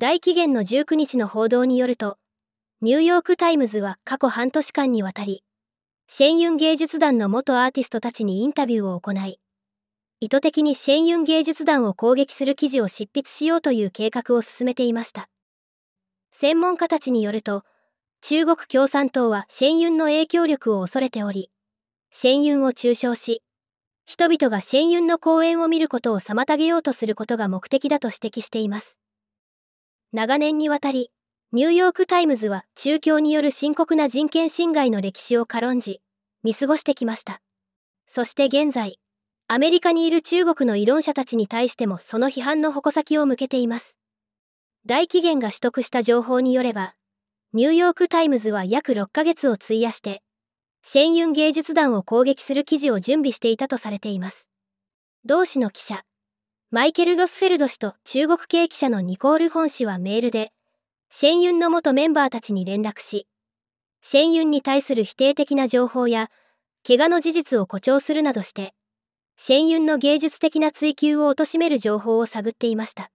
大紀元の19日の報道によると、ニューヨーク・タイムズは過去半年間にわたり、シェンユン芸術団の元アーティストたちにインタビューを行い、意図的にシェンユン芸術団を攻撃する記事を執筆しようという計画を進めていました。専門家たちによると、中国共産党はシェンユンの影響力を恐れており、シェンユンを中傷し、人々がシェンユンの公演を見ることを妨げようとすることが目的だと指摘しています。長年にわたり、ニューヨーク・タイムズは中共による深刻な人権侵害の歴史を軽んじ、見過ごしてきました。そして現在、アメリカにいる中国の異論者たちに対してもその批判の矛先を向けています。大紀元が取得した情報によれば、ニューヨーク・タイムズは約6ヶ月を費やして、シェンユン芸術団を攻撃する記事を準備していたとされています。同志の記者、マイケル・ロスフェルド氏と中国系記者のニコール・ォン氏はメールで、シェンユンの元メンバーたちに連絡し、シェンユンに対する否定的な情報や、怪我の事実を誇張するなどして、シェンユンの芸術的な追求を貶める情報を探っていました。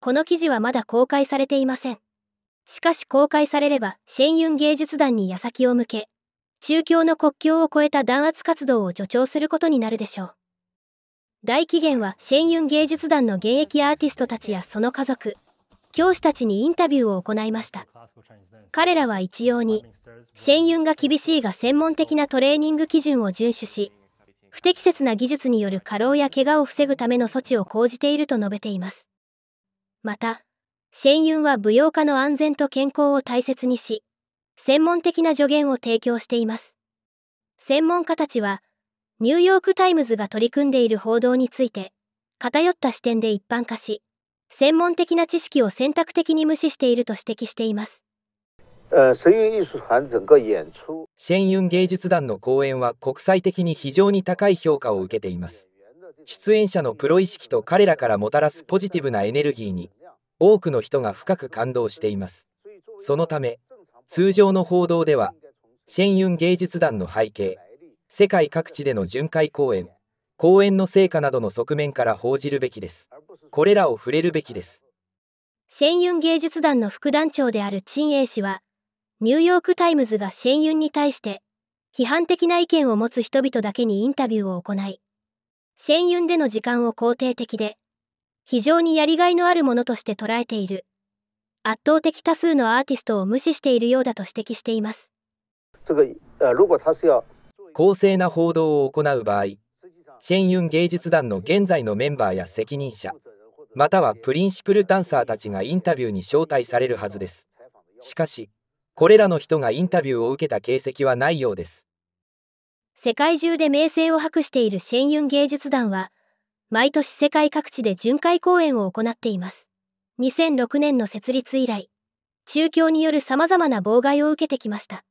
この記事はまだ公開されていません。しかし公開されれば、シェンユン芸術団に矢先を向け、中共の国境を越えた弾圧活動を助長することになるでしょう。大起源はシェンユン芸術団の現役アーティストたちやその家族教師たちにインタビューを行いました彼らは一様にシェンユンが厳しいが専門的なトレーニング基準を遵守し不適切な技術による過労や怪我を防ぐための措置を講じていると述べていますまたシェンユンは舞踊家の安全と健康を大切にし専門的な助言を提供しています専門家たちはニューヨーク・タイムズが取り組んでいる報道について、偏った視点で一般化し、専門的な知識を選択的に無視していると指摘しています。仙雲芸術団の公演は国際的に非常に高い評価を受けています。出演者のプロ意識と彼らからもたらすポジティブなエネルギーに多くの人が深く感動しています。そのため、通常の報道では、シェ芸術団の背景、世界各地での巡回公演公演の成果などの側面から報じるべきですこれらを触れるべきですシェ芸術団の副団長である陳英氏はニューヨーク・タイムズがシ雲に対して批判的な意見を持つ人々だけにインタビューを行いシ雲での時間を肯定的で非常にやりがいのあるものとして捉えている圧倒的多数のアーティストを無視しているようだと指摘しています。这个呃，如果他是要公正な報道を行う場合、シェンユン芸術団の現在のメンバーや責任者、またはプリンシプルダンサーたちがインタビューに招待されるはずです。しかし、これらの人がインタビューを受けた形跡はないようです。世界中で名声を博しているシェンユン芸術団は、毎年世界各地で巡回公演を行っています。2006年の設立以来、中共による様々な妨害を受けてきました。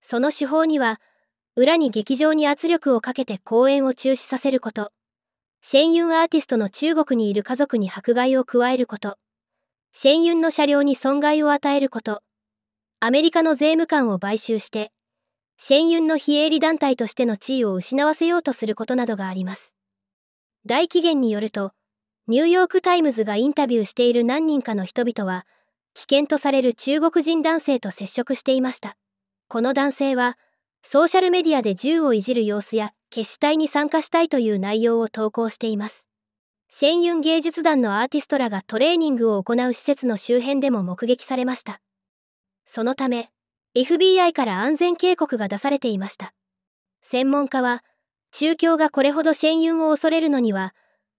その手法には、裏に劇場に圧力をかけて公演を中止させること、シェンユンアーティストの中国にいる家族に迫害を加えること、シェンユンの車両に損害を与えること、アメリカの税務官を買収して、シェンユンの非営利団体としての地位を失わせようとすることなどがあります。大紀元によると、ニューヨーク・タイムズがインタビューしている何人かの人々は、危険とされる中国人男性と接触していました。この男性は、ソーシャルメディアで銃をいじる様子や決死隊に参加したいという内容を投稿しています。シェンユン芸術団のアーティストらがトレーニングを行う施設の周辺でも目撃されました。そのため、FBI から安全警告が出されていました。専門家は、中共がこれほどシェンユンを恐れるのには、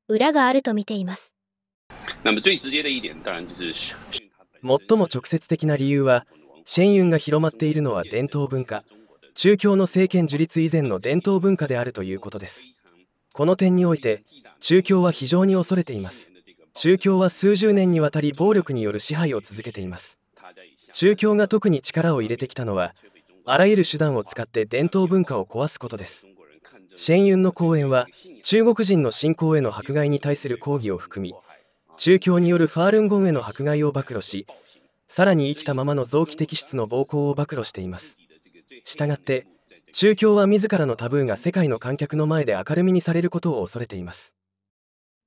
裏があると見ています。最も直接的な理由は、シェンユンが広まっているのは伝統文化、中共の政権樹立以前の伝統文化であるということですこの点において中共は非常に恐れています中共は数十年にわたり暴力による支配を続けています中共が特に力を入れてきたのはあらゆる手段を使って伝統文化を壊すことですシェンユンの講演は中国人の信仰への迫害に対する抗議を含み中共によるファールンゴンへの迫害を暴露しさらに生きたままの臓器摘出の暴行を暴露していますしたがって宗教は自らのタブーが世界の観客の前で明るみにされることを恐れています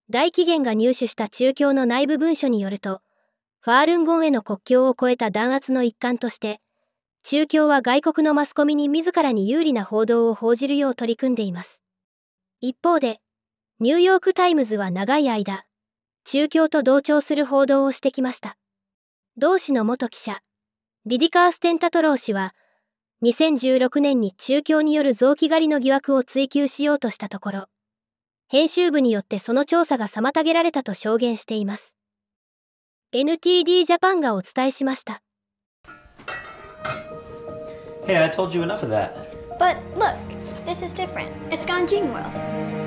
大紀元が入手した中教の内部文書によるとファールンゴンへの国境を越えた弾圧の一環として中共は外国のマスコミに自らに有利な報道を報じるよう取り組んでいます一方でニューヨーク・タイムズは長い間中共と同調する報道をしてきました同氏の元記者リディカーステンタトロー氏は2016年に中共による臓器狩りの疑惑を追及しようとしたところ、編集部によってその調査が妨げられたと証言しています。NTD ジャパンがお伝えしました。Hey, I told you enough of that. But look, this is different. It's g n i n g World.